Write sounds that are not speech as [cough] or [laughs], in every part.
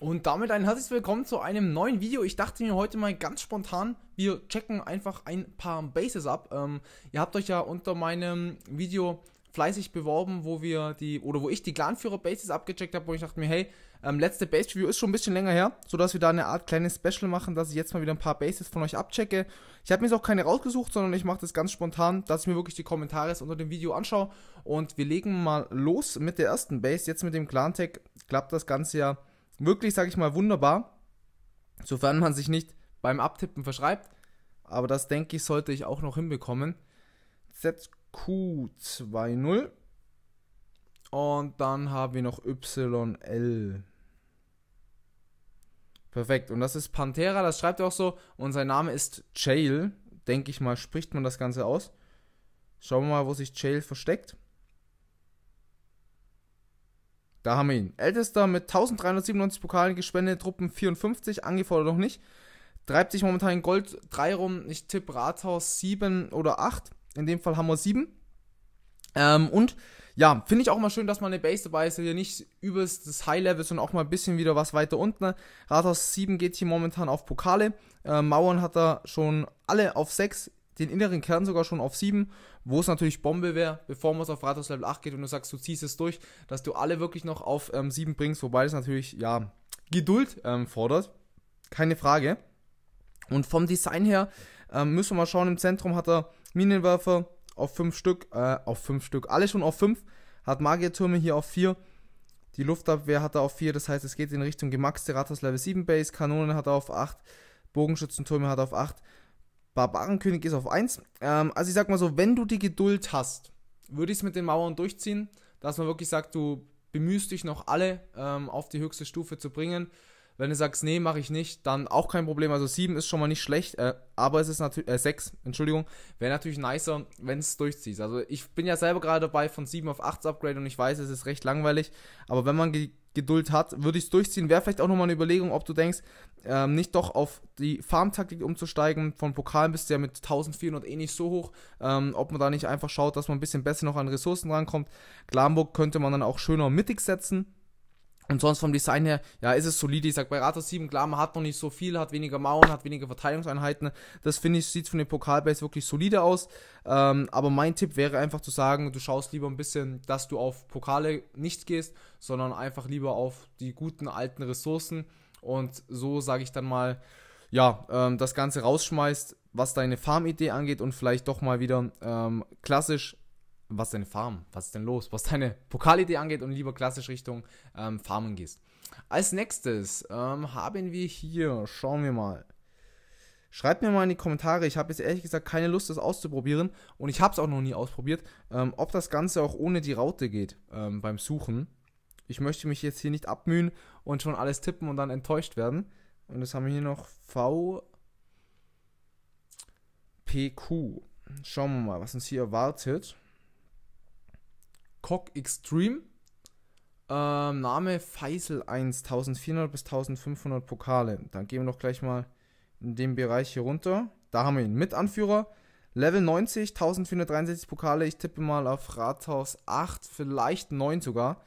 Und damit ein herzliches Willkommen zu einem neuen Video. Ich dachte mir heute mal ganz spontan, wir checken einfach ein paar Bases ab. Ähm, ihr habt euch ja unter meinem Video fleißig beworben, wo wir die, oder wo ich die Clanführer Bases abgecheckt habe, wo ich dachte mir, hey, ähm, letzte Base Review ist schon ein bisschen länger her, sodass wir da eine Art kleines Special machen, dass ich jetzt mal wieder ein paar Bases von euch abchecke. Ich habe mir jetzt auch keine rausgesucht, sondern ich mache das ganz spontan, dass ich mir wirklich die Kommentare unter dem Video anschaue und wir legen mal los mit der ersten Base. Jetzt mit dem Clan Tag klappt das Ganze ja wirklich, sage ich mal, wunderbar, sofern man sich nicht beim Abtippen verschreibt. Aber das denke ich, sollte ich auch noch hinbekommen. ZQ20. Und dann haben wir noch YL. Perfekt. Und das ist Pantera, das schreibt er auch so. Und sein Name ist Jail. Denke ich mal, spricht man das Ganze aus. Schauen wir mal, wo sich Jail versteckt. Da haben wir ihn. Ältester mit 1397 Pokalen gespendet, Truppen 54, angefordert noch nicht. Treibt sich momentan in Gold 3 rum. Ich tippe Rathaus 7 oder 8. In dem Fall haben wir 7. Ähm, und ja, finde ich auch mal schön, dass man eine Base dabei ist, hier nicht übelst das High-Level, sondern auch mal ein bisschen wieder was weiter unten. Rathaus 7 geht hier momentan auf Pokale. Äh, Mauern hat er schon alle auf 6 den inneren Kern sogar schon auf 7, wo es natürlich Bombe wäre, bevor man es auf Rathaus Level 8 geht und du sagst, du ziehst es durch, dass du alle wirklich noch auf ähm, 7 bringst, wobei es natürlich, ja, Geduld ähm, fordert. Keine Frage. Und vom Design her ähm, müssen wir mal schauen, im Zentrum hat er Minenwerfer auf 5 Stück, äh, auf 5 Stück, alle schon auf 5, hat Magiertürme hier auf 4. Die Luftabwehr hat er auf 4, das heißt, es geht in Richtung gemaxte Rathaus Level 7 Base. Kanonen hat er auf 8, Bogenschützentürme hat er auf 8. Barbarenkönig ist auf 1. Ähm, also ich sag mal so, wenn du die Geduld hast, würde ich es mit den Mauern durchziehen, dass man wirklich sagt, du bemühst dich noch alle ähm, auf die höchste Stufe zu bringen. Wenn du sagst, nee, mache ich nicht, dann auch kein Problem. Also 7 ist schon mal nicht schlecht, äh, aber es ist natürlich, äh, 6, Entschuldigung, wäre natürlich nicer, wenn es durchziehst. Also ich bin ja selber gerade dabei von 7 auf 8 upgraden und ich weiß, es ist recht langweilig, aber wenn man ge Geduld hat, würde ich es durchziehen. Wäre vielleicht auch nochmal eine Überlegung, ob du denkst, ähm, nicht doch auf die Farmtaktik umzusteigen. Von Pokalen bist du ja mit 1400 eh nicht so hoch. Ähm, ob man da nicht einfach schaut, dass man ein bisschen besser noch an Ressourcen rankommt. Glamburg könnte man dann auch schöner mittig setzen und sonst vom Design her, ja, ist es solide. Ich sag, bei Rata 7, klar, man hat noch nicht so viel, hat weniger Mauern, hat weniger Verteidigungseinheiten. Das finde ich, sieht von den Pokalbase wirklich solide aus. Ähm, aber mein Tipp wäre einfach zu sagen, du schaust lieber ein bisschen, dass du auf Pokale nicht gehst, sondern einfach lieber auf die guten alten Ressourcen. Und so sage ich dann mal, ja, ähm, das Ganze rausschmeißt, was deine Farm-Idee angeht und vielleicht doch mal wieder ähm, klassisch was deine Farm, was ist denn los, was deine Pokalidee angeht und lieber klassisch Richtung ähm, Farmen gehst. Als nächstes ähm, haben wir hier, schauen wir mal. Schreibt mir mal in die Kommentare. Ich habe jetzt ehrlich gesagt keine Lust, das auszuprobieren. Und ich habe es auch noch nie ausprobiert, ähm, ob das Ganze auch ohne die Raute geht ähm, beim Suchen. Ich möchte mich jetzt hier nicht abmühen und schon alles tippen und dann enttäuscht werden. Und jetzt haben wir hier noch VPQ. Schauen wir mal, was uns hier erwartet. Cock Extreme. Ähm, Name Faisal 1, 1400 bis 1500 Pokale. Dann gehen wir doch gleich mal in den Bereich hier runter. Da haben wir ihn mit Anführer. Level 90, 1463 Pokale. Ich tippe mal auf Rathaus 8, vielleicht 9 sogar.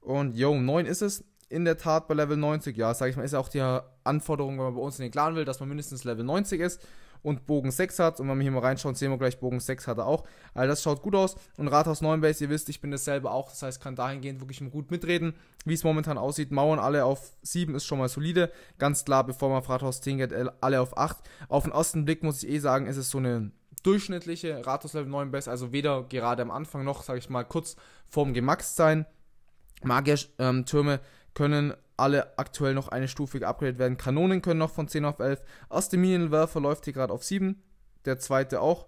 Und yo, 9 ist es. In der Tat bei Level 90. Ja, sage ich mal, ist ja auch die Anforderung, wenn man bei uns in den Clan will, dass man mindestens Level 90 ist und Bogen 6 hat. Und wenn wir hier mal reinschauen, sehen wir gleich, Bogen 6 hat er auch. Also das schaut gut aus. Und Rathaus 9 Base, ihr wisst, ich bin dasselbe auch. Das heißt, kann dahingehend wirklich gut mitreden. Wie es momentan aussieht, Mauern alle auf 7 ist schon mal solide. Ganz klar, bevor man auf Rathaus 10 geht, alle auf 8. Auf den ersten Blick muss ich eh sagen, ist es so eine durchschnittliche Rathaus Level 9 Base. Also weder gerade am Anfang noch, sage ich mal, kurz vorm Gemaxt sein. Magier-Türme ähm, können alle aktuell noch eine Stufe geupgradet werden. Kanonen können noch von 10 auf 11. Erste Minenwerfer läuft hier gerade auf 7. Der zweite auch.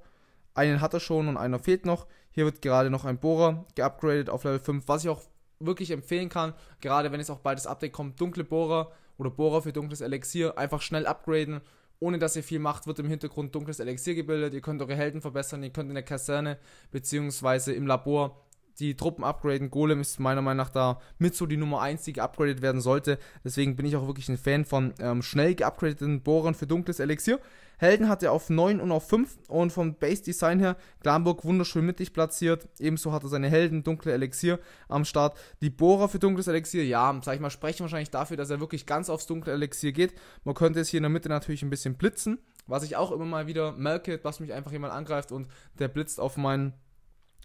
Einen hat er schon und einer fehlt noch. Hier wird gerade noch ein Bohrer geupgradet auf Level 5, was ich auch wirklich empfehlen kann. Gerade wenn jetzt auch bald das Update kommt, dunkle Bohrer oder Bohrer für dunkles Elixier, einfach schnell upgraden. Ohne dass ihr viel macht, wird im Hintergrund dunkles Elixier gebildet. Ihr könnt eure Helden verbessern, ihr könnt in der Kaserne bzw. im Labor die Truppen upgraden. Golem ist meiner Meinung nach da mit so die Nummer 1, die geupgradet werden sollte. Deswegen bin ich auch wirklich ein Fan von ähm, schnell geupgradeten Bohrern für dunkles Elixier. Helden hat er auf 9 und auf 5 und vom Base Design her Glamburg wunderschön mittig platziert. Ebenso hat er seine Helden, dunkle Elixier am Start. Die Bohrer für dunkles Elixier, ja, sag ich mal, sprechen wahrscheinlich dafür, dass er wirklich ganz aufs dunkle Elixier geht. Man könnte es hier in der Mitte natürlich ein bisschen blitzen, was ich auch immer mal wieder merke, dass mich einfach jemand angreift und der blitzt auf meinen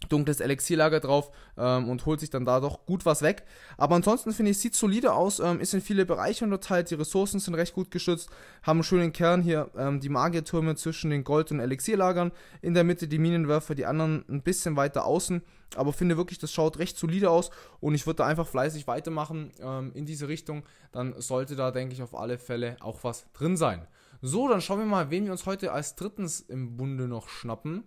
dunkles Elixierlager drauf ähm, und holt sich dann da doch gut was weg. Aber ansonsten finde ich, sieht solide aus, ähm, ist in viele Bereiche unterteilt, die Ressourcen sind recht gut geschützt, haben einen schönen Kern hier, ähm, die Magiertürme zwischen den Gold- und Elixierlagern, in der Mitte die Minenwerfer, die anderen ein bisschen weiter außen. Aber finde wirklich, das schaut recht solide aus und ich würde da einfach fleißig weitermachen ähm, in diese Richtung. Dann sollte da, denke ich, auf alle Fälle auch was drin sein. So, dann schauen wir mal, wen wir uns heute als drittens im Bunde noch schnappen.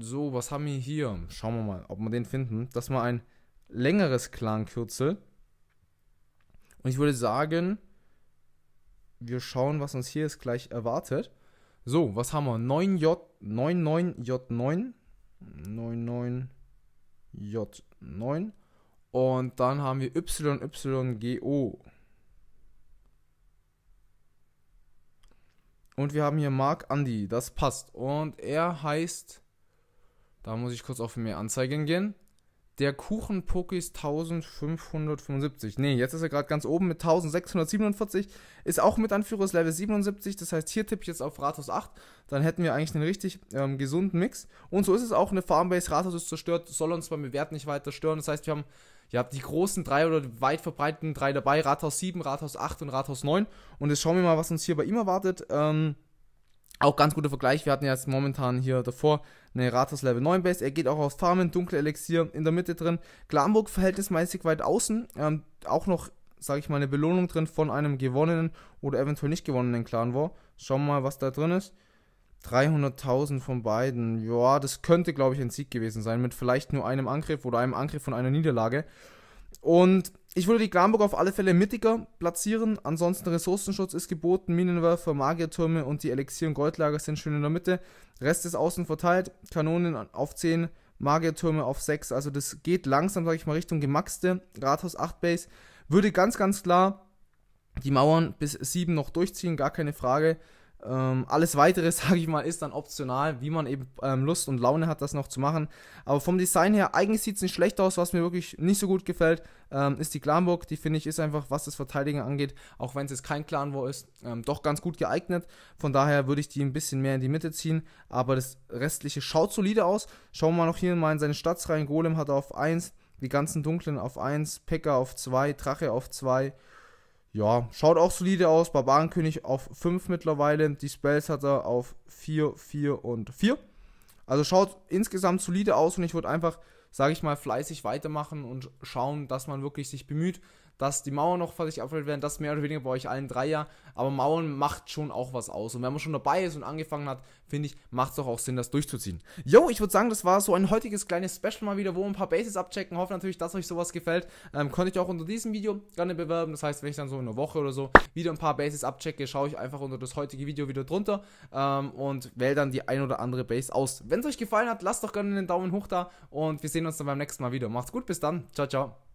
So, was haben wir hier? Schauen wir mal, ob wir den finden. Das ist mal ein längeres Clan-Kürzel. Und ich würde sagen, wir schauen, was uns hier jetzt gleich erwartet. So, was haben wir? 9J, 99J9. 99J9. Und dann haben wir YYGO. Und wir haben hier Mark Andy, das passt. Und er heißt da muss ich kurz auf mehr Anzeigen gehen. Der Kuchen Pokis 1575. Ne, jetzt ist er gerade ganz oben mit 1647. Ist auch mit Anführer, Level 77. Das heißt, hier tippe ich jetzt auf Rathaus 8. Dann hätten wir eigentlich einen richtig ähm, gesunden Mix. Und so ist es auch. Eine Farmbase Rathaus ist zerstört. Soll uns beim Bewert nicht weiter stören. Das heißt, wir haben ihr die großen drei oder weit verbreiteten drei dabei, Rathaus 7, Rathaus 8 und Rathaus 9. Und jetzt schauen wir mal, was uns hier bei ihm erwartet. Ähm, auch ganz guter Vergleich, wir hatten ja jetzt momentan hier davor eine Rathaus Level 9 Base. Er geht auch aus Farmen, dunkle Elixier in der Mitte drin. Glamburg verhältnismäßig weit außen. Ähm, auch noch, sage ich mal, eine Belohnung drin von einem gewonnenen oder eventuell nicht gewonnenen Clan War. Schauen wir mal, was da drin ist. 300.000 von beiden. Ja, das könnte, glaube ich, ein Sieg gewesen sein. Mit vielleicht nur einem Angriff oder einem Angriff von einer Niederlage. Und ich würde die Glamburg auf alle Fälle mittiger platzieren. Ansonsten Ressourcenschutz ist geboten, Minenwerfer, Magiertürme und die Elixier- und Goldlager sind schön in der Mitte. Rest ist außen verteilt, Kanonen auf 10, Magiertürme auf 6. Also das geht langsam, sage ich mal, Richtung Gemaxte. Rathaus 8 Base würde ganz, ganz klar die Mauern bis 7 noch durchziehen, gar keine Frage. Ähm, alles weitere, [laughs] sage ich mal, ist dann optional, wie man eben ähm, Lust und Laune hat, das noch zu machen. Aber vom Design her, eigentlich sieht es nicht schlecht aus. Was mir wirklich nicht so gut gefällt, ähm, ist die Clanburg. Die finde ich ist einfach, was das Verteidigen angeht, auch wenn es jetzt kein Clan War ist, ähm, doch ganz gut geeignet. Von daher würde ich die ein bisschen mehr in die Mitte ziehen. Aber das restliche schaut solide aus. Schauen wir noch hier mal in seine Stats rein. Golem hat er auf 1, die ganzen Dunklen auf 1, Pekka auf 2, Drache auf 2 ja, schaut auch solide aus. Barbarenkönig auf 5 mittlerweile. Die Spells hat er auf 4, 4 und 4. Also schaut insgesamt solide aus und ich würde einfach sage ich mal, fleißig weitermachen und schauen, dass man wirklich sich bemüht, dass die Mauern noch fertig abgestellt werden, das mehr oder weniger bei euch allen drei ja, aber Mauern macht schon auch was aus und wenn man schon dabei ist und angefangen hat, finde ich, macht es doch auch Sinn, das durchzuziehen. Yo, ich würde sagen, das war so ein heutiges kleines Special mal wieder, wo wir ein paar Bases abchecken, hoffe natürlich, dass euch sowas gefällt, ähm, konnte ich auch unter diesem Video gerne bewerben, das heißt, wenn ich dann so in einer Woche oder so wieder ein paar Bases abchecke, schaue ich einfach unter das heutige Video wieder drunter ähm, und wähle dann die ein oder andere Base aus. Wenn es euch gefallen hat, lasst doch gerne einen Daumen hoch da und wir sehen sehen uns dann beim nächsten Mal wieder. Macht's gut, bis dann. Ciao, ciao.